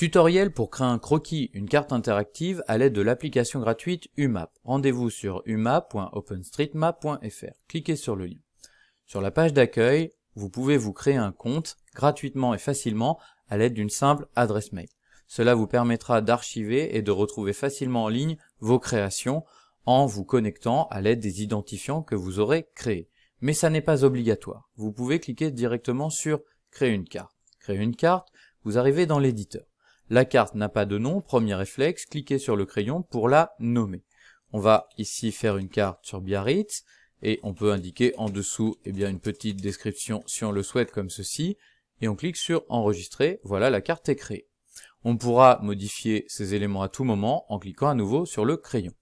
Tutoriel pour créer un croquis, une carte interactive à l'aide de l'application gratuite UMAP. Rendez-vous sur umap.openstreetmap.fr. Cliquez sur le lien. Sur la page d'accueil, vous pouvez vous créer un compte gratuitement et facilement à l'aide d'une simple adresse mail. Cela vous permettra d'archiver et de retrouver facilement en ligne vos créations en vous connectant à l'aide des identifiants que vous aurez créés. Mais ça n'est pas obligatoire. Vous pouvez cliquer directement sur Créer une carte. Créer une carte, vous arrivez dans l'éditeur. La carte n'a pas de nom, premier réflexe, cliquez sur le crayon pour la nommer. On va ici faire une carte sur Biarritz, et on peut indiquer en dessous eh bien, une petite description si on le souhaite comme ceci, et on clique sur Enregistrer, voilà la carte est créée. On pourra modifier ces éléments à tout moment en cliquant à nouveau sur le crayon.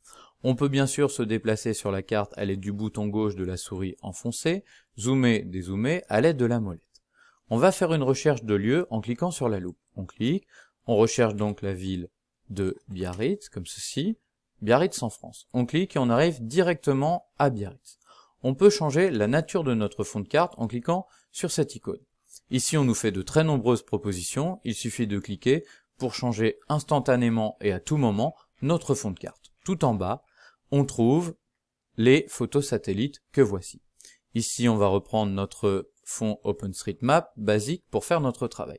On peut bien sûr se déplacer sur la carte à l'aide du bouton gauche de la souris enfoncée, zoomer, dézoomer à l'aide de la molette. On va faire une recherche de lieu en cliquant sur la loupe. On clique, on recherche donc la ville de Biarritz, comme ceci, Biarritz en France. On clique et on arrive directement à Biarritz. On peut changer la nature de notre fond de carte en cliquant sur cette icône. Ici, on nous fait de très nombreuses propositions. Il suffit de cliquer pour changer instantanément et à tout moment notre fond de carte. Tout en bas, on trouve les photos satellites que voici. Ici, on va reprendre notre fond OpenStreetMap basique pour faire notre travail.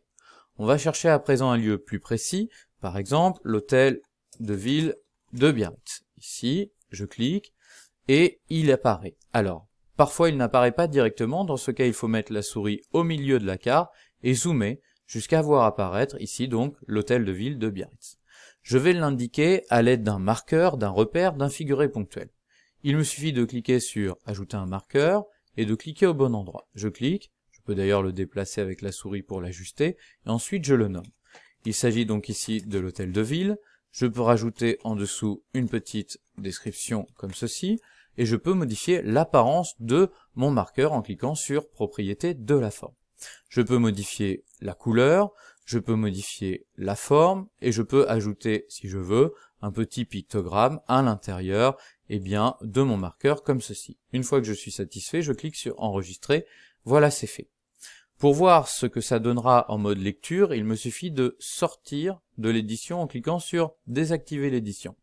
On va chercher à présent un lieu plus précis, par exemple l'hôtel de ville de Biarritz. Ici, je clique et il apparaît. Alors, parfois il n'apparaît pas directement, dans ce cas il faut mettre la souris au milieu de la carte et zoomer jusqu'à voir apparaître ici donc l'hôtel de ville de Biarritz. Je vais l'indiquer à l'aide d'un marqueur, d'un repère, d'un figuré ponctuel. Il me suffit de cliquer sur « Ajouter un marqueur » et de cliquer au bon endroit. Je clique peux d'ailleurs le déplacer avec la souris pour l'ajuster, et ensuite je le nomme. Il s'agit donc ici de l'hôtel de ville, je peux rajouter en dessous une petite description comme ceci, et je peux modifier l'apparence de mon marqueur en cliquant sur propriété de la forme. Je peux modifier la couleur, je peux modifier la forme, et je peux ajouter, si je veux, un petit pictogramme à l'intérieur et eh bien, de mon marqueur comme ceci. Une fois que je suis satisfait, je clique sur enregistrer, voilà c'est fait. Pour voir ce que ça donnera en mode lecture, il me suffit de sortir de l'édition en cliquant sur « Désactiver l'édition ».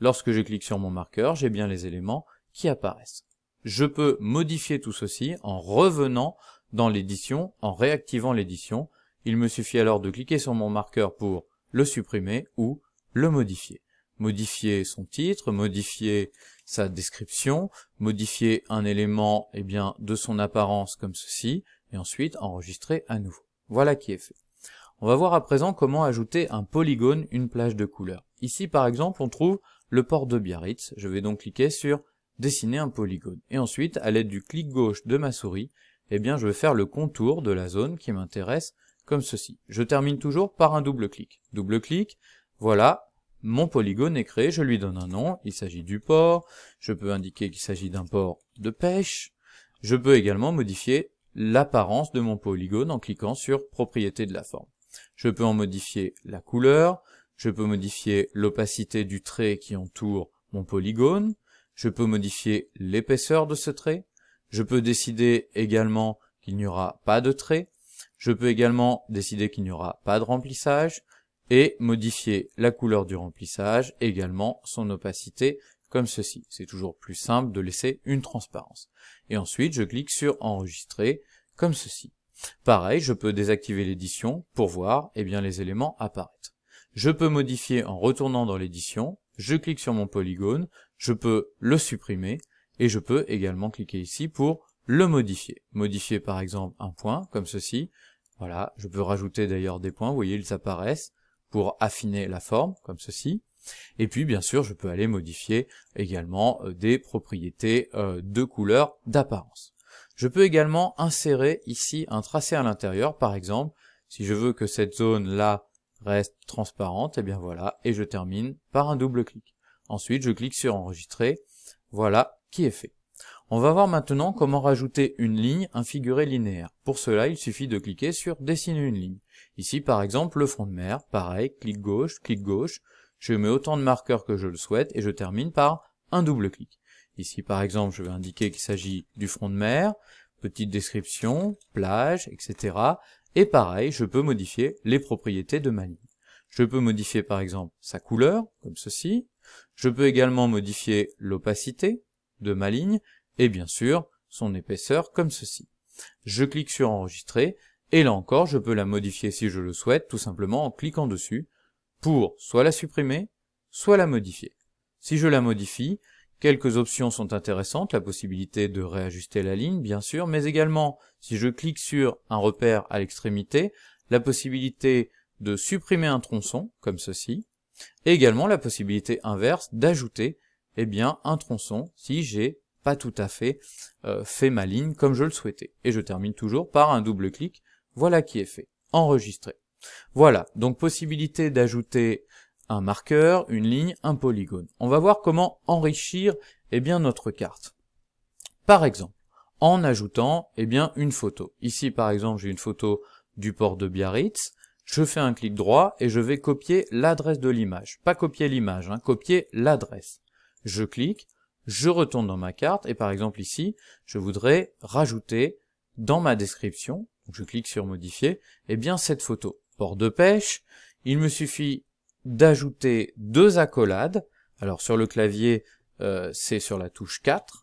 Lorsque je clique sur mon marqueur, j'ai bien les éléments qui apparaissent. Je peux modifier tout ceci en revenant dans l'édition, en réactivant l'édition. Il me suffit alors de cliquer sur mon marqueur pour le supprimer ou le modifier. Modifier son titre, modifier sa description, modifier un élément eh bien, de son apparence comme ceci, et ensuite enregistrer à nouveau. Voilà qui est fait. On va voir à présent comment ajouter un polygone, une plage de couleurs. Ici par exemple on trouve le port de Biarritz, je vais donc cliquer sur dessiner un polygone. Et ensuite à l'aide du clic gauche de ma souris, eh bien je vais faire le contour de la zone qui m'intéresse comme ceci. Je termine toujours par un double clic. Double clic, voilà, mon polygone est créé, je lui donne un nom, il s'agit du port, je peux indiquer qu'il s'agit d'un port de pêche, je peux également modifier l'apparence de mon polygone en cliquant sur propriétés de la forme. Je peux en modifier la couleur, je peux modifier l'opacité du trait qui entoure mon polygone, je peux modifier l'épaisseur de ce trait, je peux décider également qu'il n'y aura pas de trait, je peux également décider qu'il n'y aura pas de remplissage, et modifier la couleur du remplissage, également son opacité comme ceci. C'est toujours plus simple de laisser une transparence. Et ensuite, je clique sur Enregistrer, comme ceci. Pareil, je peux désactiver l'édition pour voir eh bien, les éléments apparaître. Je peux modifier en retournant dans l'édition, je clique sur mon polygone, je peux le supprimer, et je peux également cliquer ici pour le modifier. Modifier par exemple un point, comme ceci. Voilà, je peux rajouter d'ailleurs des points, vous voyez, ils apparaissent pour affiner la forme, comme ceci. Et puis bien sûr, je peux aller modifier également euh, des propriétés euh, de couleur d'apparence. Je peux également insérer ici un tracé à l'intérieur, par exemple, si je veux que cette zone-là reste transparente, et eh bien voilà, et je termine par un double clic. Ensuite, je clique sur enregistrer, voilà qui est fait. On va voir maintenant comment rajouter une ligne, un figuré linéaire. Pour cela, il suffit de cliquer sur dessiner une ligne. Ici, par exemple, le front de mer, pareil, clic gauche, clic gauche, je mets autant de marqueurs que je le souhaite et je termine par un double clic. Ici, par exemple, je vais indiquer qu'il s'agit du front de mer, petite description, plage, etc. Et pareil, je peux modifier les propriétés de ma ligne. Je peux modifier par exemple sa couleur, comme ceci. Je peux également modifier l'opacité de ma ligne et bien sûr son épaisseur, comme ceci. Je clique sur Enregistrer et là encore, je peux la modifier si je le souhaite, tout simplement en cliquant dessus pour soit la supprimer, soit la modifier. Si je la modifie, quelques options sont intéressantes, la possibilité de réajuster la ligne bien sûr, mais également si je clique sur un repère à l'extrémité, la possibilité de supprimer un tronçon, comme ceci, et également la possibilité inverse d'ajouter eh bien, un tronçon si j'ai pas tout à fait euh, fait ma ligne comme je le souhaitais. Et je termine toujours par un double clic, voilà qui est fait, Enregistrer. Voilà, donc possibilité d'ajouter un marqueur, une ligne, un polygone. On va voir comment enrichir eh bien, notre carte. Par exemple, en ajoutant eh bien, une photo. Ici, par exemple, j'ai une photo du port de Biarritz. Je fais un clic droit et je vais copier l'adresse de l'image. Pas copier l'image, hein, copier l'adresse. Je clique, je retourne dans ma carte et par exemple ici, je voudrais rajouter dans ma description, je clique sur modifier, eh bien cette photo port de pêche, il me suffit d'ajouter deux accolades. Alors sur le clavier, euh, c'est sur la touche 4.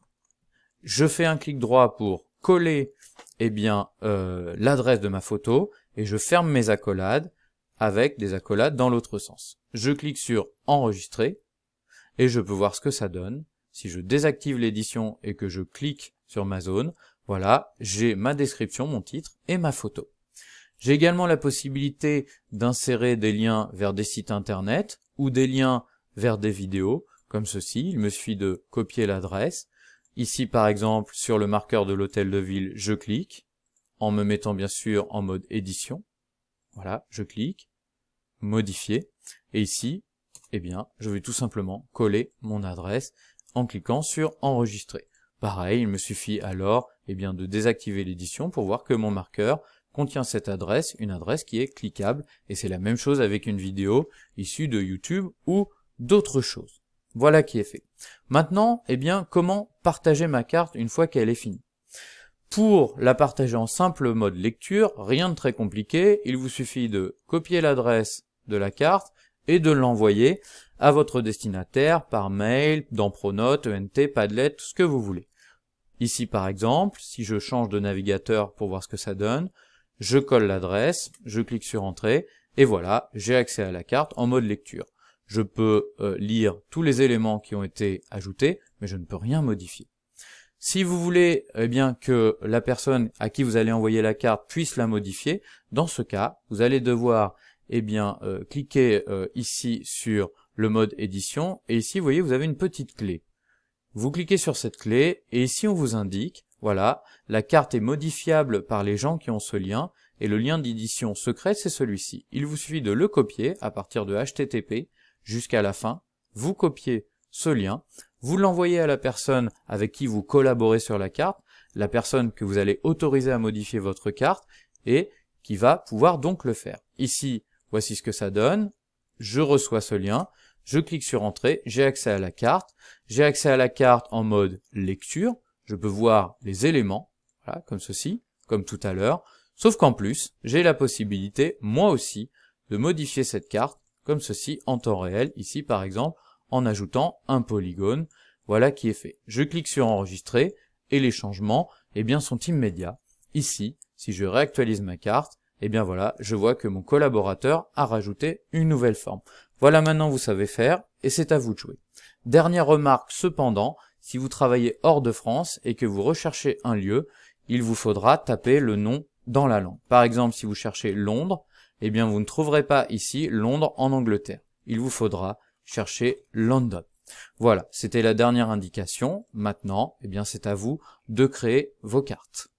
Je fais un clic droit pour coller eh bien euh, l'adresse de ma photo et je ferme mes accolades avec des accolades dans l'autre sens. Je clique sur enregistrer et je peux voir ce que ça donne. Si je désactive l'édition et que je clique sur ma zone, voilà, j'ai ma description, mon titre et ma photo. J'ai également la possibilité d'insérer des liens vers des sites internet ou des liens vers des vidéos, comme ceci. Il me suffit de copier l'adresse. Ici, par exemple, sur le marqueur de l'hôtel de ville, je clique, en me mettant bien sûr en mode édition. Voilà, je clique, modifier. Et ici, eh bien, je vais tout simplement coller mon adresse en cliquant sur enregistrer. Pareil, il me suffit alors eh bien, de désactiver l'édition pour voir que mon marqueur contient cette adresse, une adresse qui est cliquable, et c'est la même chose avec une vidéo issue de YouTube ou d'autres choses. Voilà qui est fait. Maintenant, eh bien, comment partager ma carte une fois qu'elle est finie Pour la partager en simple mode lecture, rien de très compliqué, il vous suffit de copier l'adresse de la carte et de l'envoyer à votre destinataire par mail, dans Pronote, ENT, Padlet, tout ce que vous voulez. Ici par exemple, si je change de navigateur pour voir ce que ça donne, je colle l'adresse, je clique sur Entrée, et voilà, j'ai accès à la carte en mode lecture. Je peux euh, lire tous les éléments qui ont été ajoutés, mais je ne peux rien modifier. Si vous voulez eh bien que la personne à qui vous allez envoyer la carte puisse la modifier, dans ce cas, vous allez devoir eh bien euh, cliquer euh, ici sur le mode édition et ici vous voyez vous avez une petite clé. Vous cliquez sur cette clé et ici on vous indique voilà, la carte est modifiable par les gens qui ont ce lien, et le lien d'édition secret, c'est celui-ci. Il vous suffit de le copier à partir de HTTP jusqu'à la fin, vous copiez ce lien, vous l'envoyez à la personne avec qui vous collaborez sur la carte, la personne que vous allez autoriser à modifier votre carte, et qui va pouvoir donc le faire. Ici, voici ce que ça donne, je reçois ce lien, je clique sur Entrée, j'ai accès à la carte, j'ai accès à la carte en mode lecture, je peux voir les éléments, comme ceci, comme tout à l'heure, sauf qu'en plus, j'ai la possibilité, moi aussi, de modifier cette carte, comme ceci, en temps réel, ici par exemple, en ajoutant un polygone, voilà qui est fait. Je clique sur enregistrer, et les changements, eh bien, sont immédiats. Ici, si je réactualise ma carte, eh bien voilà, je vois que mon collaborateur a rajouté une nouvelle forme. Voilà maintenant vous savez faire, et c'est à vous de jouer. Dernière remarque cependant, si vous travaillez hors de France et que vous recherchez un lieu, il vous faudra taper le nom dans la langue. Par exemple, si vous cherchez Londres, eh bien vous ne trouverez pas ici Londres en Angleterre. Il vous faudra chercher London. Voilà, c'était la dernière indication. Maintenant, eh bien c'est à vous de créer vos cartes.